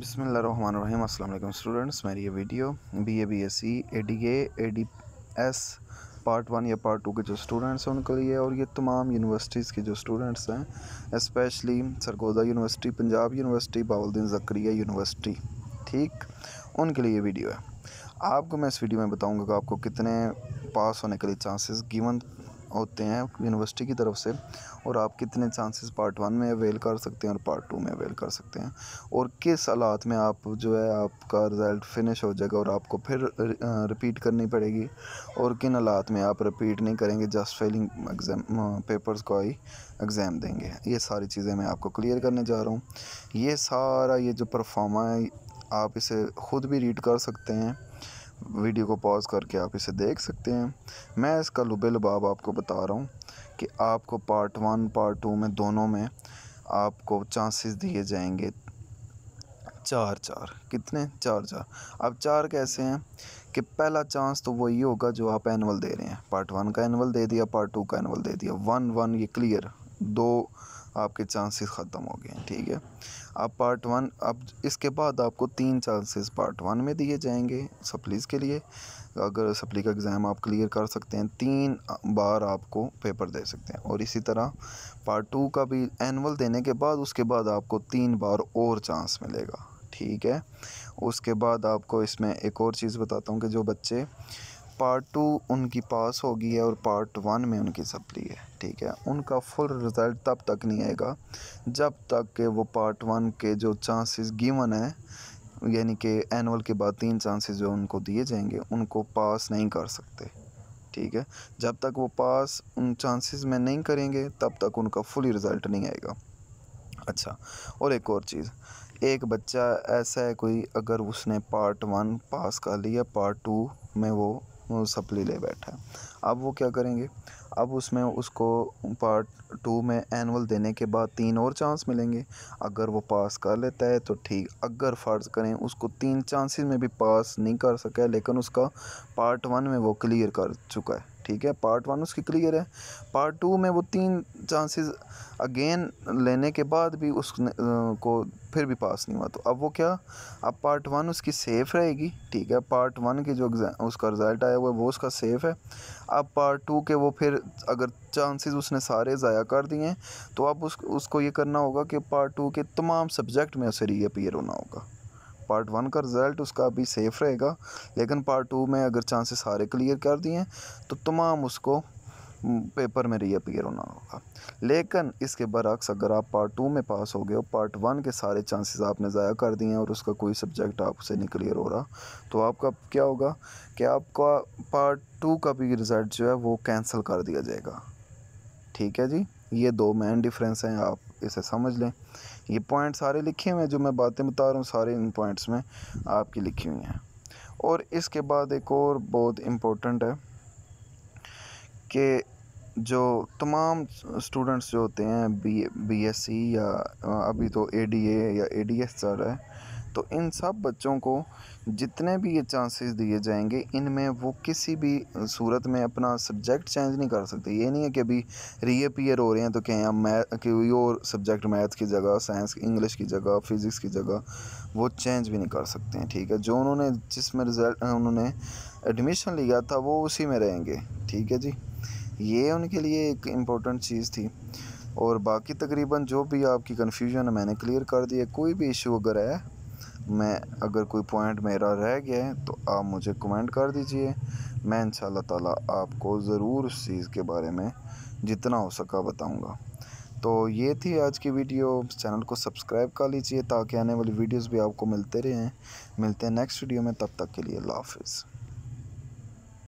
बिसमीम अल्लाम स्टूडेंट्स मेरी ये video B A B S C A D A D S part one या पार्ट टू के जो स्टूडेंट्स हैं उनके लिए और ये तमाम यूनिवर्सिटीज़ के जो स्टूडेंट्स हैं especially Sargodha university Punjab university Bahauddin Zakariya university ठीक उनके लिए ये वीडियो है आपको मैं इस वीडियो में बताऊँगा कि आपको कितने पास होने के लिए चांसेस गिवन होते हैं यूनिवर्सिटी की तरफ से और आप कितने चांसेस पार्ट वन में अवेल कर सकते हैं और पार्ट टू में अवेल कर सकते हैं और किस हालात में आप जो है आपका रिज़ल्ट फिनिश हो जाएगा और आपको फिर रिपीट करनी पड़ेगी और किन हालात में आप रिपीट नहीं करेंगे जस्ट फेलिंग एग्ज़ाम पेपर्स का ही एग्ज़ाम देंगे ये सारी चीज़ें मैं आपको क्लियर करने जा रहा हूँ ये सारा ये जो परफॉर्मा है आप इसे ख़ुद भी रीड कर सकते हैं वीडियो को पॉज करके आप इसे देख सकते हैं मैं इसका लुबे लबाब आपको बता रहा हूँ कि आपको पार्ट वन पार्ट टू में दोनों में आपको चांसेस दिए जाएंगे चार चार कितने चार चार अब चार कैसे हैं कि पहला चांस तो वही होगा जो आप एनअल दे रहे हैं पार्ट वन का एनअल दे दिया पार्ट टू का एनअल दे दिया वन वन ये क्लियर दो आपके चांसेस ख़त्म हो गए ठीक है अब पार्ट वन अब इसके बाद आपको तीन चांसेस पार्ट वन में दिए जाएंगे सप्लीज़ के लिए अगर सप्ली का एग्ज़ाम आप क्लियर कर सकते हैं तीन बार आपको पेपर दे सकते हैं और इसी तरह पार्ट टू का भी एनअल देने के बाद उसके बाद आपको तीन बार और चांस मिलेगा ठीक है उसके बाद आपको इसमें एक और चीज़ बताता हूँ कि जो बच्चे पार्ट टू उनकी पास होगी है और पार्ट वन में उनकी सप्ली है ठीक है उनका फुल रिज़ल्ट तब तक नहीं आएगा जब तक कि वो पार्ट वन के जो चांसेस गिवन है यानी कि एनुअल के बाद तीन चांसेस जो उनको दिए जाएंगे उनको पास नहीं कर सकते ठीक है जब तक वो पास उन चांसेस में नहीं करेंगे तब तक उनका फुल रिज़ल्ट नहीं आएगा अच्छा और एक और चीज़ एक बच्चा ऐसा है कोई अगर उसने पार्ट वन पास कर लिया पार्ट टू में वो सप्ली ले बैठा अब वो क्या करेंगे अब उसमें उसको पार्ट टू में एनअल देने के बाद तीन और चांस मिलेंगे अगर वो पास कर लेता है तो ठीक अगर फ़र्ज़ करें उसको तीन चांसेस में भी पास नहीं कर सका लेकिन उसका पार्ट वन में वो क्लियर कर चुका है ठीक है पार्ट वन उसकी क्लियर है पार्ट टू में वो तीन चांसेस अगेन लेने के बाद भी उसने को फिर भी पास नहीं हुआ तो अब वो क्या अब पार्ट वन उसकी सेफ़ रहेगी ठीक है पार्ट वन के जो उसका रिज़ल्ट आया हुआ है वो उसका सेफ़ है अब पार्ट टू के वो फिर अगर चांसेस उसने सारे ज़ाया कर दिए हैं तो अब उस, उसको ये करना होगा कि पार्ट टू के तमाम सब्जेक्ट में उसे रीअपियर होना होगा पार्ट वन का रिज़ल्ट उसका अभी सेफ़ रहेगा लेकिन पार्ट टू में अगर चांसेस सारे क्लियर कर दिए तो तमाम उसको पेपर हम्म, में रीअपियर होना होगा लेकिन इसके बरक्स अगर आप पार्ट टू में पास हो गए हो पार्ट वन के सारे चांसेस आपने ज़ाया कर दिए हैं और उसका कोई सब्जेक्ट आपसे नहीं क्लियर हो रहा तो आपका क्या होगा कि आपका पार्ट टू का भी रिज़ल्ट जो है वो कैंसिल कर दिया जाएगा ठीक है जी ये दो मेन डिफरेंस हैं आप इसे समझ लें ये पॉइंट सारे लिखे हुए हैं जो मैं बातें बता रहा हूँ सारे इन पॉइंट्स में आपकी लिखी हुई हैं और इसके बाद एक और बहुत इम्पोर्टेंट है कि जो तमाम स्टूडेंट्स जो होते हैं बी बी एस सी या अभी तो ए डी ए या ए डी एस चल रहा है तो इन सब बच्चों को जितने भी ये चांसेस दिए जाएंगे इनमें वो किसी भी सूरत में अपना सब्जेक्ट चेंज नहीं कर सकते ये नहीं है कि अभी रीअपियर हो रहे हैं तो कहें हम मैथ कोई और सब्जेक्ट मैथ की जगह साइंस इंग्लिश की जगह फिज़िक्स की जगह वो चेंज भी नहीं कर सकते हैं ठीक है जो उन्होंने जिसमें रिज़ल्ट उन्होंने एडमिशन लिया था वो उसी में रहेंगे ठीक है जी ये उनके लिए एक इम्पोर्टेंट चीज़ थी और बाकी तकरीबन जो भी आपकी कन्फ्यूजन है मैंने क्लियर कर दी है कोई भी इशू अगर है मैं अगर कोई पॉइंट मेरा रह गया है तो आप मुझे कमेंट कर दीजिए मैं इन ताला आपको ज़रूर उस चीज़ के बारे में जितना हो सका बताऊँगा तो ये थी आज की वीडियो चैनल को सब्सक्राइब कर लीजिए ताकि आने वाली वीडियोस भी आपको मिलते रहें मिलते हैं नेक्स्ट वीडियो में तब तक के लिए हाफिज़